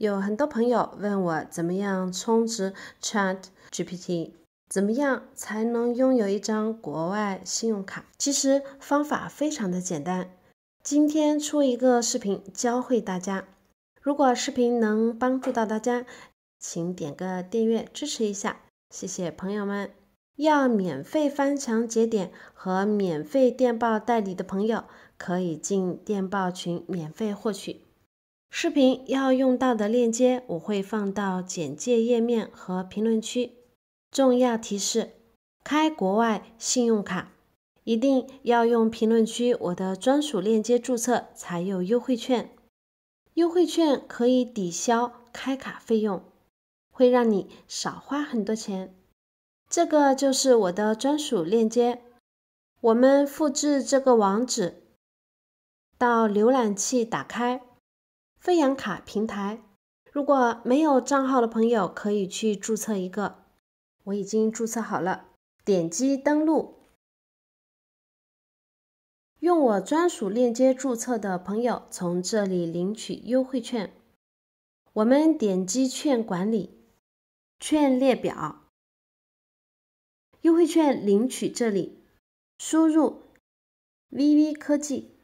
有很多朋友问我，怎么样充值 Chat GPT？怎么样才能拥有一张国外信用卡？其实方法非常的简单，今天出一个视频教会大家。如果视频能帮助到大家，请点个订阅支持一下，谢谢朋友们。要免费翻墙节点和免费电报代理的朋友，可以进电报群免费获取。视频要用到的链接我会放到简介页面和评论区。重要提示：开国外信用卡一定要用评论区我的专属链接注册才有优惠券，优惠券可以抵消开卡费用，会让你少花很多钱。这个就是我的专属链接，我们复制这个网址到浏览器打开。飞扬卡平台，如果没有账号的朋友可以去注册一个。我已经注册好了，点击登录。用我专属链接注册的朋友，从这里领取优惠券。我们点击券管理，券列表，优惠券领取这里，输入 VV 科技。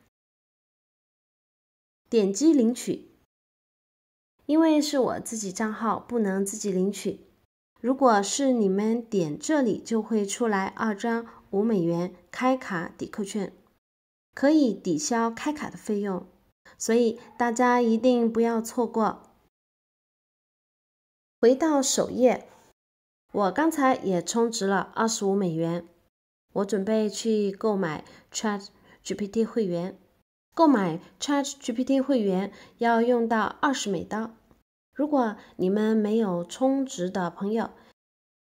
点击领取，因为是我自己账号，不能自己领取。如果是你们点这里，就会出来二张五美元开卡抵扣券，可以抵消开卡的费用，所以大家一定不要错过。回到首页，我刚才也充值了二十五美元，我准备去购买 Chat GPT 会员。购买 ChatGPT 会员要用到二十美刀。如果你们没有充值的朋友，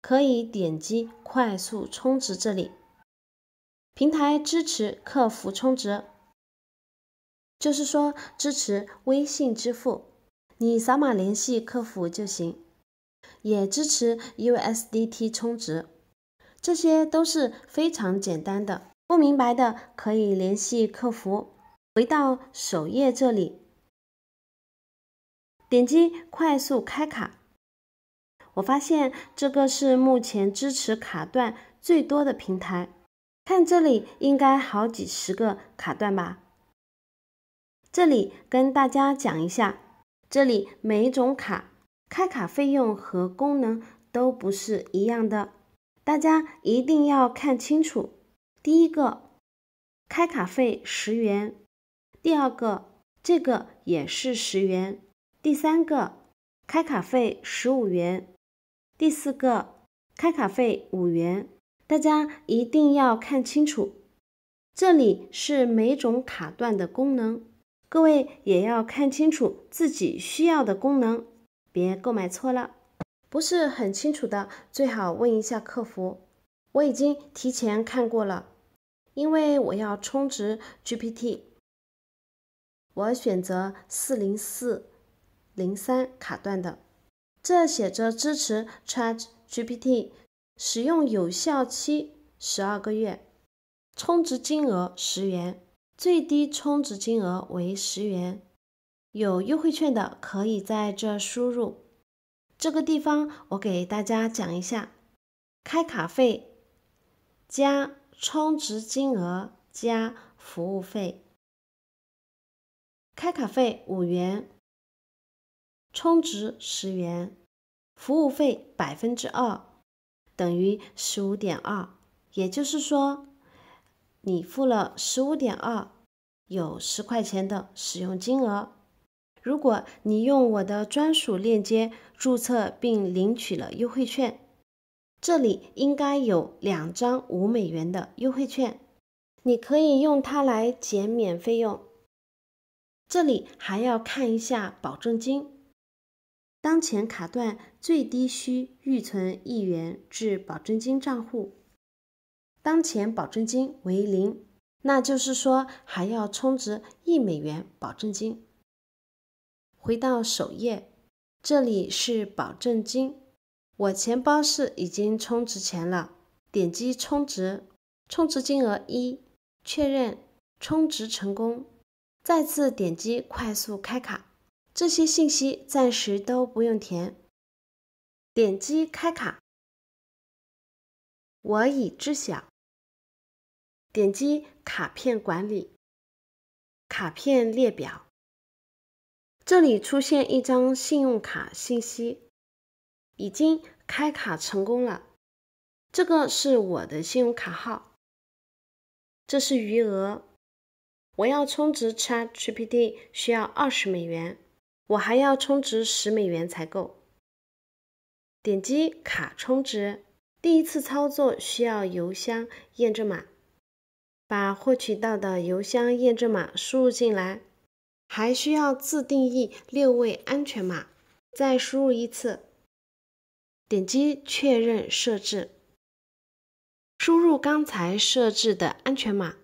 可以点击快速充值这里。平台支持客服充值，就是说支持微信支付，你扫码联系客服就行。也支持 USDT 充值，这些都是非常简单的。不明白的可以联系客服。回到首页这里，点击快速开卡。我发现这个是目前支持卡段最多的平台。看这里，应该好几十个卡段吧。这里跟大家讲一下，这里每一种卡开卡费用和功能都不是一样的，大家一定要看清楚。第一个，开卡费十元。第二个，这个也是十元。第三个，开卡费十五元。第四个，开卡费五元。大家一定要看清楚，这里是每种卡段的功能。各位也要看清楚自己需要的功能，别购买错了。不是很清楚的，最好问一下客服。我已经提前看过了，因为我要充值 GPT。我选择四零四零三卡段的，这写着支持 Chat GPT，使用有效期十二个月，充值金额十元，最低充值金额为十元，有优惠券的可以在这输入。这个地方我给大家讲一下，开卡费加充值金额加服务费。开卡费五元，充值十元，服务费百分之二，等于十五点二。也就是说，你付了十五点二，有十块钱的使用金额。如果你用我的专属链接注册并领取了优惠券，这里应该有两张五美元的优惠券，你可以用它来减免费用。这里还要看一下保证金，当前卡段最低需预存一元至保证金账户，当前保证金为零，那就是说还要充值一美元保证金。回到首页，这里是保证金，我钱包是已经充值钱了，点击充值，充值金额一，确认，充值成功。再次点击快速开卡，这些信息暂时都不用填。点击开卡，我已知晓。点击卡片管理，卡片列表，这里出现一张信用卡信息，已经开卡成功了。这个是我的信用卡号，这是余额。我要充值 ChatGPT 需要二十美元，我还要充值十美元才够。点击卡充值，第一次操作需要邮箱验证码，把获取到的邮箱验证码输入进来，还需要自定义六位安全码，再输入一次。点击确认设置，输入刚才设置的安全码，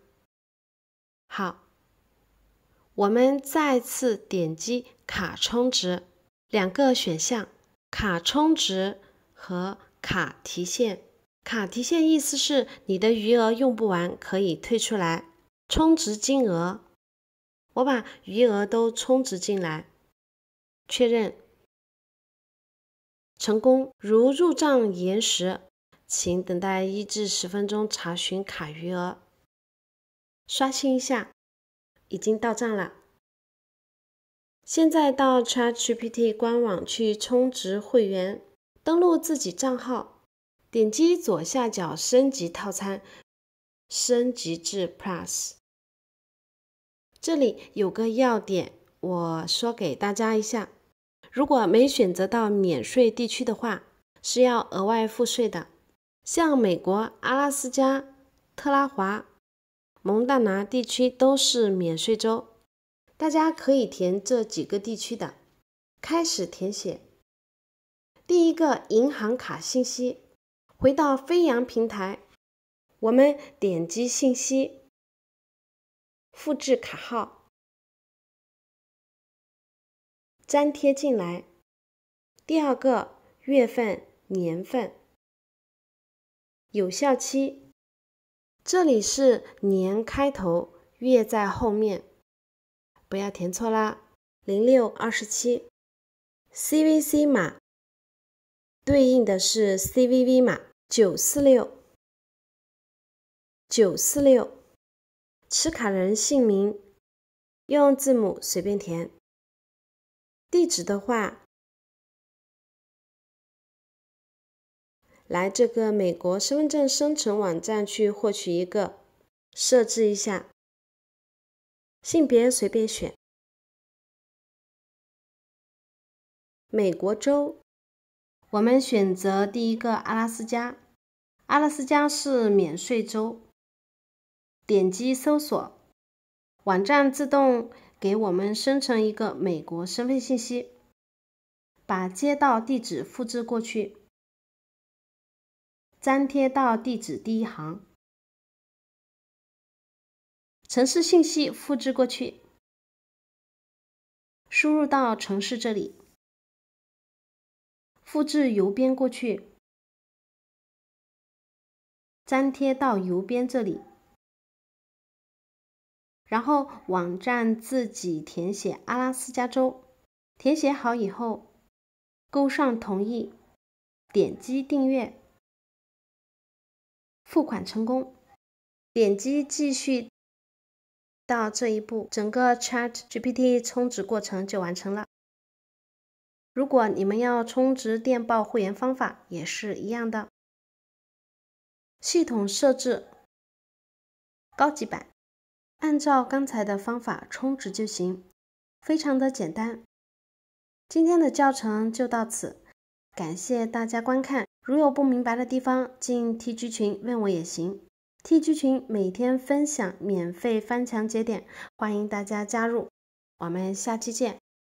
好。我们再次点击卡充值，两个选项：卡充值和卡提现。卡提现意思是你的余额用不完可以退出来。充值金额，我把余额都充值进来。确认，成功。如入账延时，请等待一至十分钟查询卡余额。刷新一下。已经到账了。现在到 ChatGPT 官网去充值会员，登录自己账号，点击左下角升级套餐，升级至 Plus。这里有个要点，我说给大家一下：如果没选择到免税地区的话，是要额外付税的，像美国阿拉斯加、特拉华。蒙大拿地区都是免税州，大家可以填这几个地区的。开始填写，第一个银行卡信息，回到飞扬平台，我们点击信息，复制卡号，粘贴进来。第二个月份、年份、有效期。这里是年开头，月在后面，不要填错啦。零六二十七，CVC 码对应的是 CVV 码，九四六九四六。持卡人姓名用字母随便填。地址的话。来这个美国身份证生成网站去获取一个，设置一下，性别随便选，美国州，我们选择第一个阿拉斯加，阿拉斯加是免税州，点击搜索，网站自动给我们生成一个美国身份信息，把街道地址复制过去。粘贴到地址第一行，城市信息复制过去，输入到城市这里，复制邮编过去，粘贴到邮编这里，然后网站自己填写阿拉斯加州，填写好以后，勾上同意，点击订阅。付款成功，点击继续到这一步，整个 Chat GPT 充值过程就完成了。如果你们要充值电报会员，方法也是一样的。系统设置高级版，按照刚才的方法充值就行，非常的简单。今天的教程就到此，感谢大家观看。如有不明白的地方，进 T 区群问我也行。T 区群每天分享免费翻墙节点，欢迎大家加入。我们下期见。